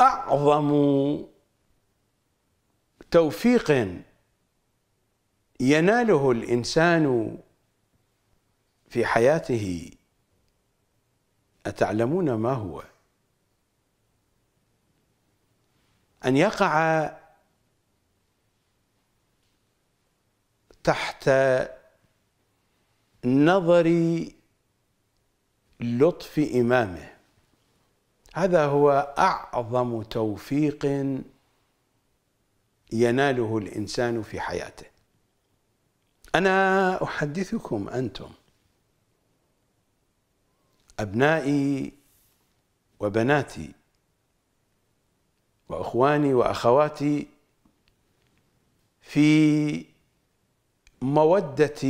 اعظم توفيق يناله الانسان في حياته اتعلمون ما هو ان يقع تحت نظر لطف امامه هذا هو اعظم توفيق يناله الانسان في حياته انا احدثكم انتم ابنائي وبناتي واخواني واخواتي في موده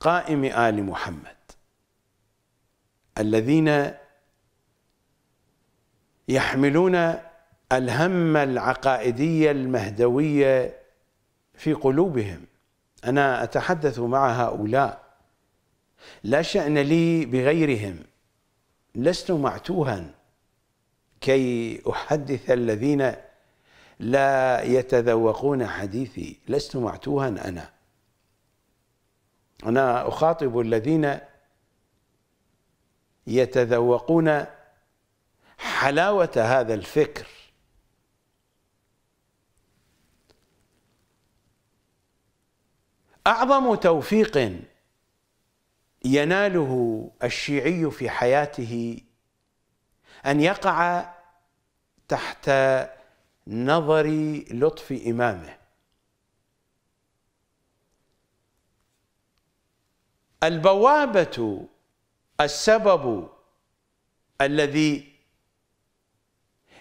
قائم ال محمد الذين يحملون الهم العقائدية المهدوية في قلوبهم أنا أتحدث مع هؤلاء لا شأن لي بغيرهم لست معتوها كي أحدث الذين لا يتذوقون حديثي لست معتوها أنا أنا أخاطب الذين يتذوقون حلاوة هذا الفكر أعظم توفيق يناله الشيعي في حياته أن يقع تحت نظر لطف إمامه البوابة السبب الذي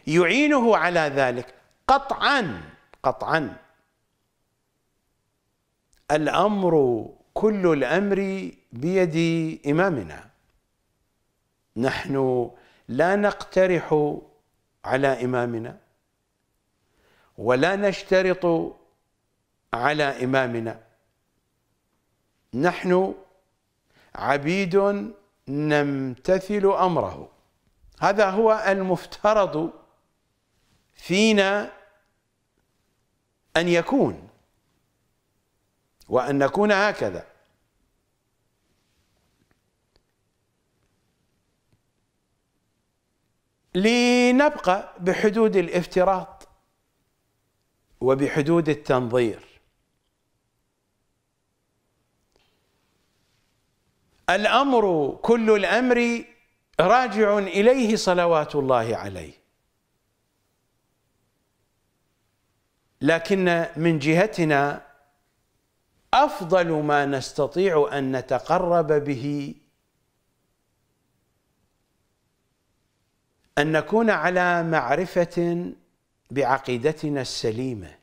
يعينه على ذلك قطعا قطعا الامر كل الامر بيد امامنا نحن لا نقترح على امامنا ولا نشترط على امامنا نحن عبيد نمتثل امره هذا هو المفترض فينا أن يكون وأن نكون هكذا لنبقى بحدود الافتراض وبحدود التنظير الامر كل الامر راجع اليه صلوات الله عليه لكن من جهتنا افضل ما نستطيع ان نتقرب به ان نكون على معرفه بعقيدتنا السليمه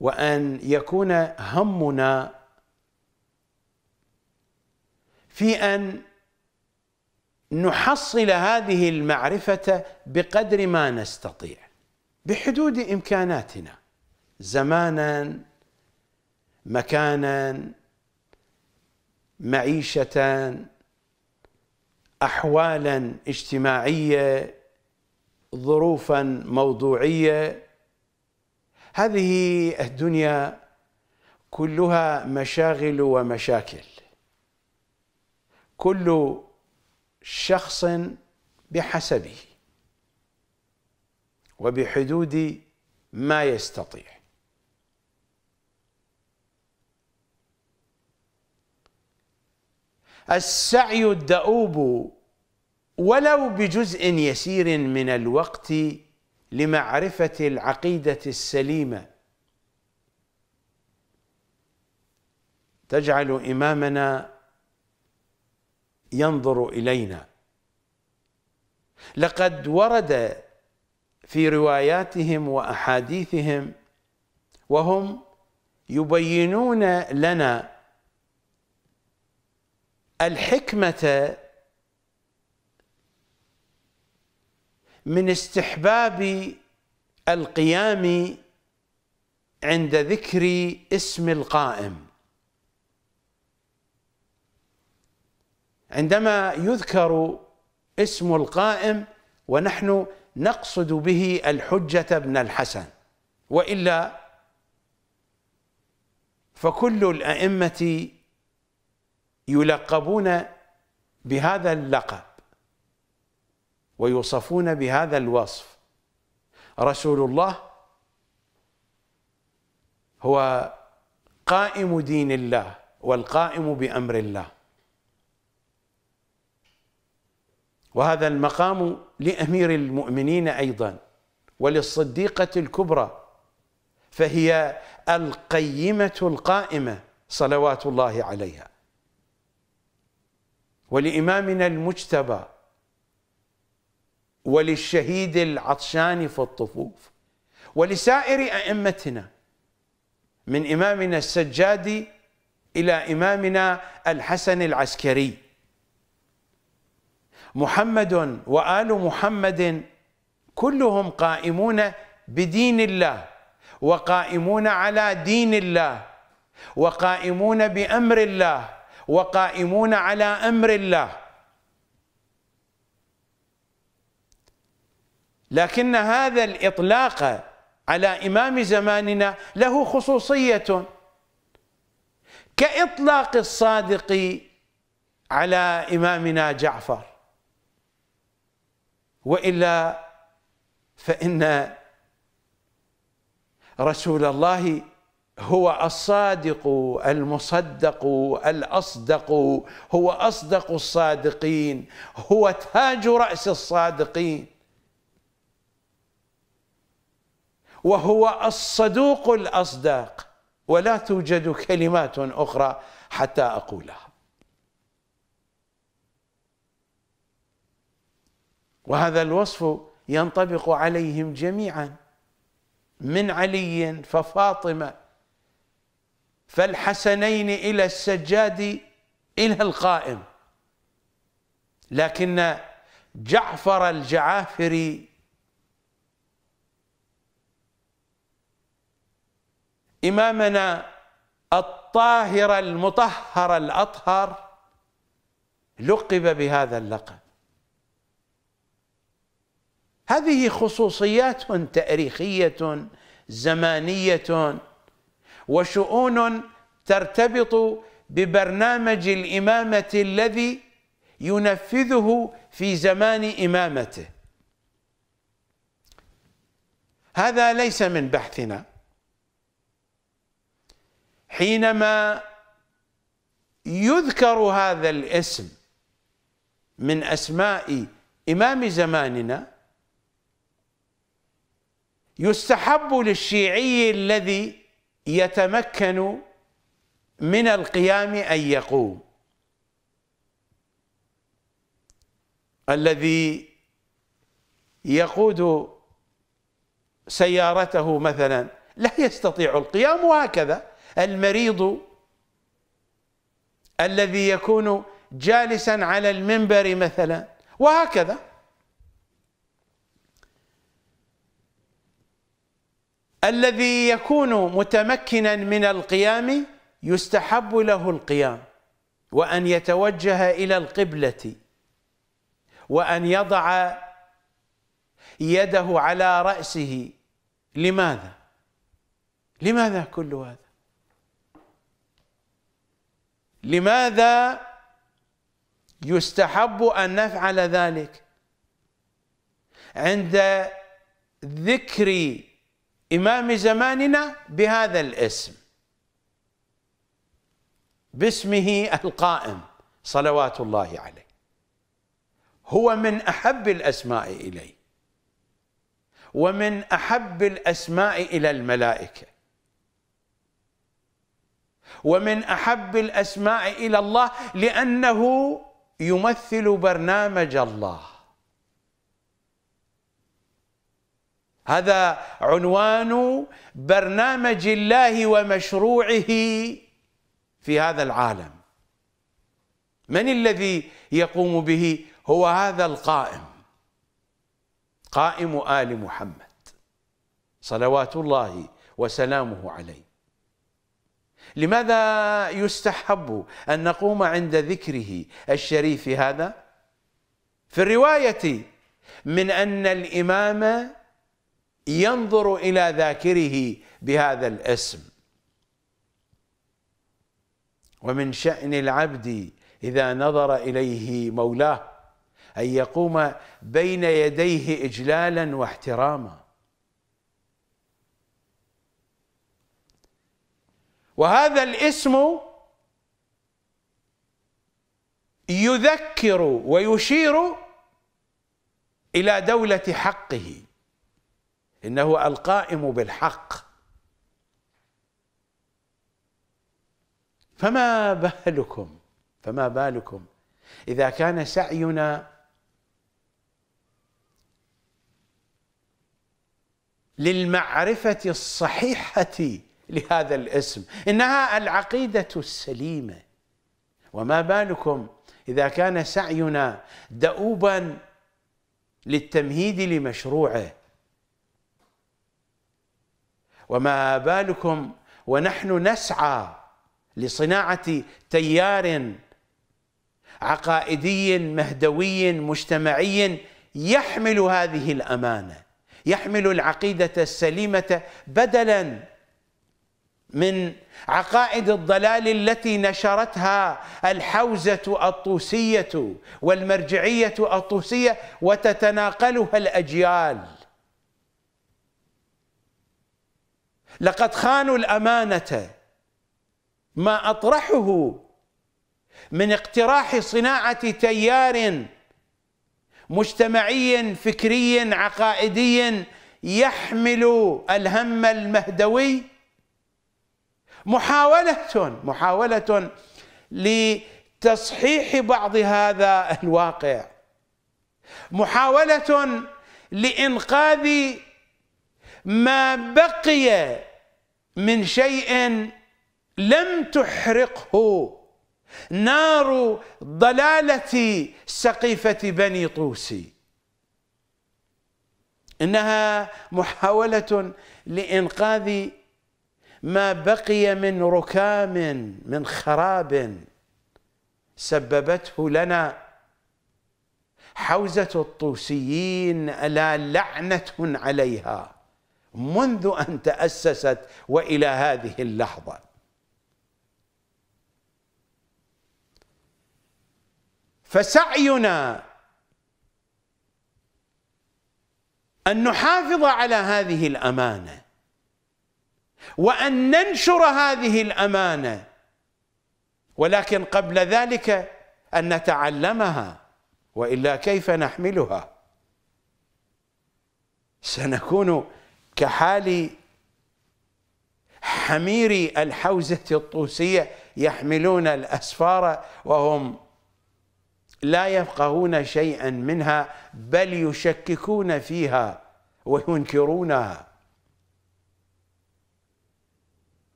وان يكون همنا في ان نحصل هذه المعرفه بقدر ما نستطيع بحدود إمكاناتنا زمانا مكانا معيشة أحوالا اجتماعية ظروفا موضوعية هذه الدنيا كلها مشاغل ومشاكل كل شخص بحسبه وبحدود ما يستطيع السعي الدؤوب ولو بجزء يسير من الوقت لمعرفة العقيدة السليمة تجعل إمامنا ينظر إلينا لقد ورد في رواياتهم واحاديثهم وهم يبينون لنا الحكمه من استحباب القيام عند ذكر اسم القائم عندما يذكر اسم القائم ونحن نقصد به الحجة بن الحسن وإلا فكل الأئمة يلقبون بهذا اللقب ويوصفون بهذا الوصف رسول الله هو قائم دين الله والقائم بأمر الله وهذا المقام لامير المؤمنين ايضا وللصديقه الكبرى فهي القيمه القائمه صلوات الله عليها ولامامنا المجتبى وللشهيد العطشان في الطفوف ولسائر ائمتنا من امامنا السجادي الى امامنا الحسن العسكري محمد وال محمد كلهم قائمون بدين الله وقائمون على دين الله وقائمون بامر الله وقائمون على امر الله لكن هذا الاطلاق على امام زماننا له خصوصيه كاطلاق الصادق على امامنا جعفر والا فان رسول الله هو الصادق المصدق الاصدق هو اصدق الصادقين هو تاج راس الصادقين وهو الصدوق الاصدق ولا توجد كلمات اخرى حتى اقولها وهذا الوصف ينطبق عليهم جميعا من علي ففاطمه فالحسنين الى السجاد الى القائم لكن جعفر الجعافري امامنا الطاهر المطهر الاطهر لقب بهذا اللقب هذه خصوصيات تاريخيه زمانيه وشؤون ترتبط ببرنامج الامامه الذي ينفذه في زمان امامته هذا ليس من بحثنا حينما يذكر هذا الاسم من اسماء امام زماننا يستحب للشيعي الذي يتمكن من القيام أن يقوم الذي يقود سيارته مثلا لا يستطيع القيام وهكذا المريض الذي يكون جالسا على المنبر مثلا وهكذا الذي يكون متمكنا من القيام يستحب له القيام وأن يتوجه إلى القبلة وأن يضع يده على رأسه لماذا؟ لماذا كل هذا؟ لماذا يستحب أن نفعل ذلك عند ذكر إمام زماننا بهذا الاسم باسمه القائم صلوات الله عليه هو من أحب الأسماء إليه ومن أحب الأسماء إلى الملائكة ومن أحب الأسماء إلى الله لأنه يمثل برنامج الله هذا عنوان برنامج الله ومشروعه في هذا العالم من الذي يقوم به هو هذا القائم قائم آل محمد صلوات الله وسلامه عليه لماذا يستحب أن نقوم عند ذكره الشريف هذا في الرواية من أن الإمام ينظر إلى ذاكره بهذا الاسم ومن شأن العبد إذا نظر إليه مولاه أن يقوم بين يديه إجلالا واحتراما وهذا الاسم يذكر ويشير إلى دولة حقه انه القائم بالحق فما بالكم فما بالكم اذا كان سعينا للمعرفه الصحيحه لهذا الاسم انها العقيده السليمه وما بالكم اذا كان سعينا دؤوبا للتمهيد لمشروعه وما بالكم ونحن نسعى لصناعه تيار عقائدي مهدوي مجتمعي يحمل هذه الامانه يحمل العقيده السليمه بدلا من عقائد الضلال التي نشرتها الحوزه الطوسيه والمرجعيه الطوسيه وتتناقلها الاجيال لقد خانوا الامانه ما اطرحه من اقتراح صناعه تيار مجتمعي فكري عقائدي يحمل الهم المهدوي محاوله محاوله لتصحيح بعض هذا الواقع محاوله لانقاذ ما بقي من شيء لم تحرقه نار ضلاله سقيفه بني طوسي انها محاوله لانقاذ ما بقي من ركام من خراب سببته لنا حوزه الطوسيين الا لعنه عليها منذ أن تأسست وإلى هذه اللحظة فسعينا أن نحافظ على هذه الأمانة وأن ننشر هذه الأمانة ولكن قبل ذلك أن نتعلمها وإلا كيف نحملها سنكون كحال حميري الحوزة الطوسية يحملون الأسفار وهم لا يفقهون شيئا منها بل يشككون فيها وينكرونها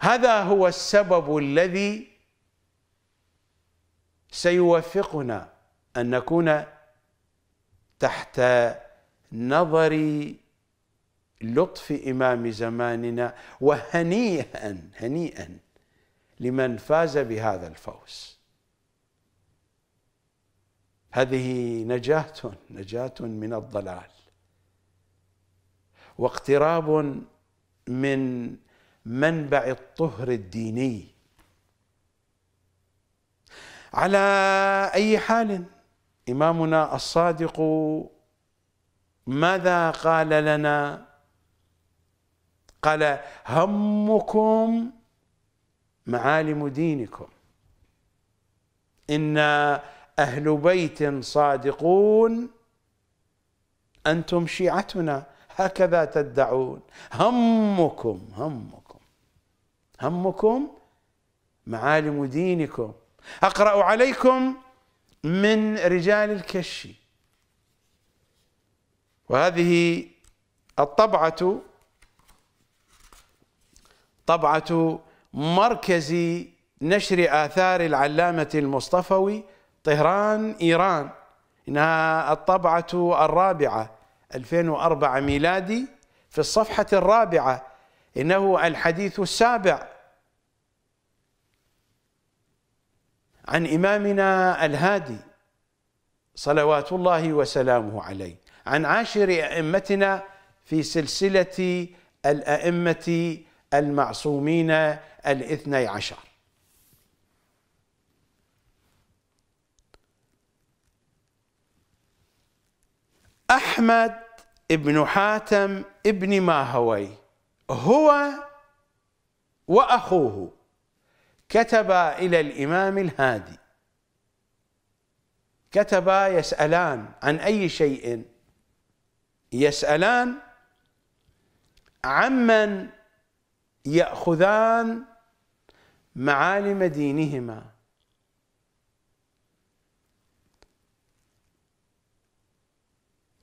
هذا هو السبب الذي سيوفقنا أن نكون تحت نظر لطف إمام زماننا وهنيئا هنيئا لمن فاز بهذا الفوز هذه نجاة نجاة من الضلال واقتراب من منبع الطهر الديني على أي حال إمامنا الصادق ماذا قال لنا قال همكم معالم دينكم إنا أهل بيت صادقون أنتم شيعتنا هكذا تدعون همكم همكم همكم معالم دينكم أقرأ عليكم من رجال الكشي وهذه الطبعة طبعة مركز نشر آثار العلامة المصطفوي طهران إيران إنها الطبعة الرابعة 2004 ميلادي في الصفحة الرابعة إنه الحديث السابع عن إمامنا الهادي صلوات الله وسلامه عليه عن عاشر أئمتنا في سلسلة الأئمة المعصومين الاثني عشر أحمد ابن حاتم ابن ماهوي هو وأخوه كتبا إلى الإمام الهادي كتبا يسألان عن أي شيء يسألان عمن ياخذان معالم دينهما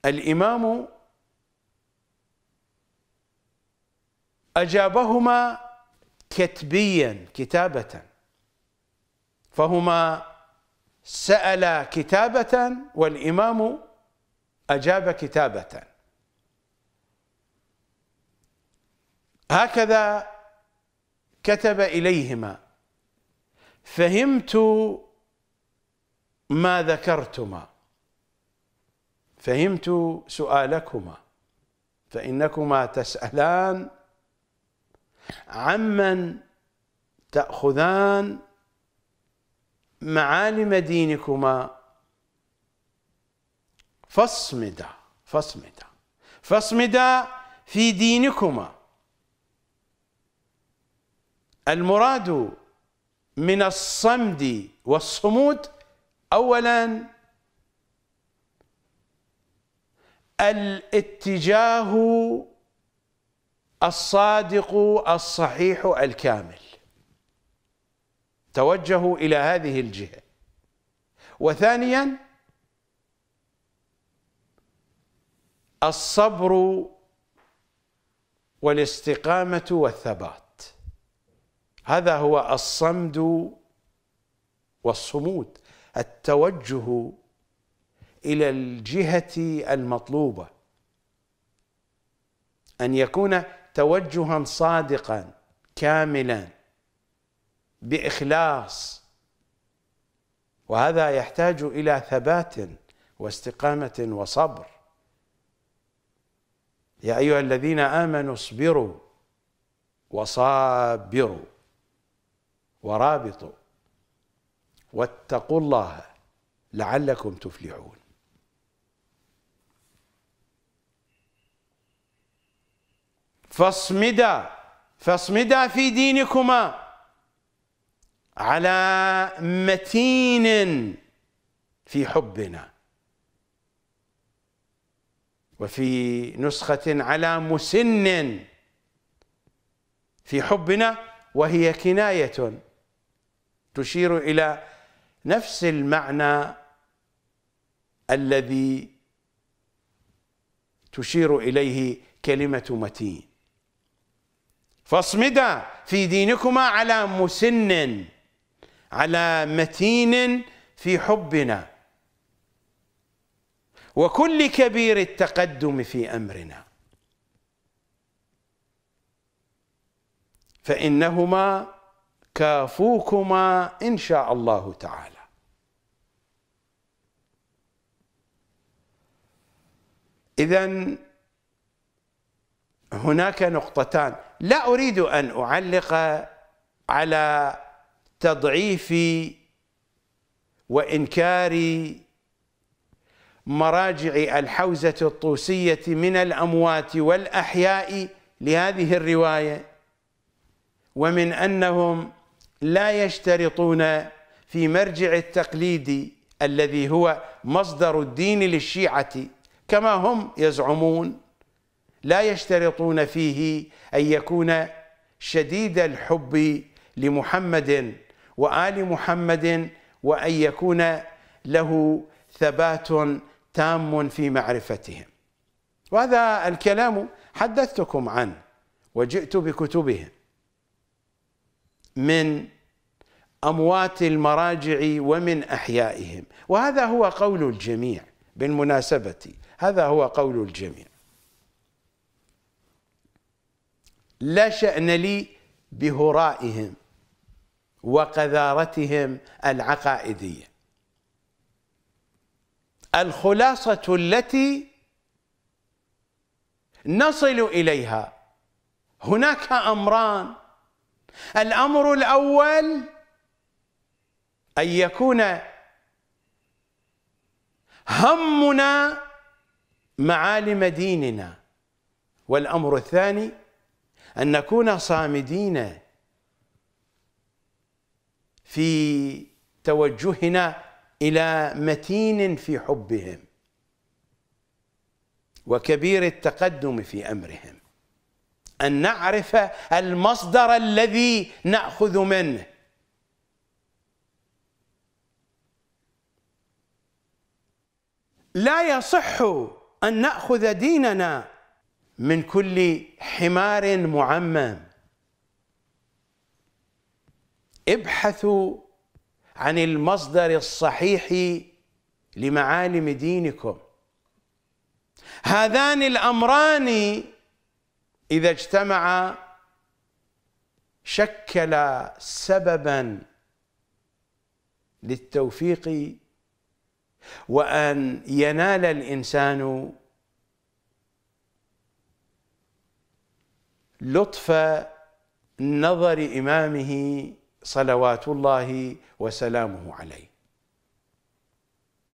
الامام اجابهما كتبيا كتابه فهما سالا كتابه والامام اجاب كتابه هكذا كتب إليهما فهمت ما ذكرتما فهمت سؤالكما فإنكما تسألان عمن تأخذان معالم دينكما فاصمدا فاصمدا فاصمدا في دينكما المراد من الصمد والصمود اولا الاتجاه الصادق الصحيح الكامل توجهوا الى هذه الجهه وثانيا الصبر والاستقامه والثبات هذا هو الصمد والصمود التوجه الى الجهه المطلوبه ان يكون توجها صادقا كاملا باخلاص وهذا يحتاج الى ثبات واستقامه وصبر يا ايها الذين امنوا اصبروا وصابروا ورابطوا واتقوا الله لعلكم تفلحون فاصمدا فاصمدا في دينكما على متين في حبنا وفي نسخة على مسن في حبنا وهي كناية تشير إلى نفس المعنى الذي تشير إليه كلمة متين فاصمدا في دينكما على مسن على متين في حبنا وكل كبير التقدم في أمرنا فإنهما كافوكما إن شاء الله تعالى إذا هناك نقطتان لا أريد أن أعلق على تضعيف وإنكار مراجع الحوزة الطوسية من الأموات والأحياء لهذه الرواية ومن أنهم لا يشترطون في مرجع التقليد الذي هو مصدر الدين للشيعة كما هم يزعمون لا يشترطون فيه أن يكون شديد الحب لمحمد وآل محمد وأن يكون له ثبات تام في معرفتهم وهذا الكلام حدثتكم عنه وجئت بكتبهم من اموات المراجع ومن احيائهم وهذا هو قول الجميع بالمناسبه هذا هو قول الجميع لا شان لي بهرائهم وقذارتهم العقائديه الخلاصه التي نصل اليها هناك امران الامر الاول ان يكون همنا معالم ديننا والامر الثاني ان نكون صامدين في توجهنا الى متين في حبهم وكبير التقدم في امرهم أن نعرف المصدر الذي نأخذ منه لا يصح أن نأخذ ديننا من كل حمار معمم ابحثوا عن المصدر الصحيح لمعالم دينكم هذان الأمران إذا اجتمع شكل سببا للتوفيق وأن ينال الإنسان لطف نظر إمامه صلوات الله وسلامه عليه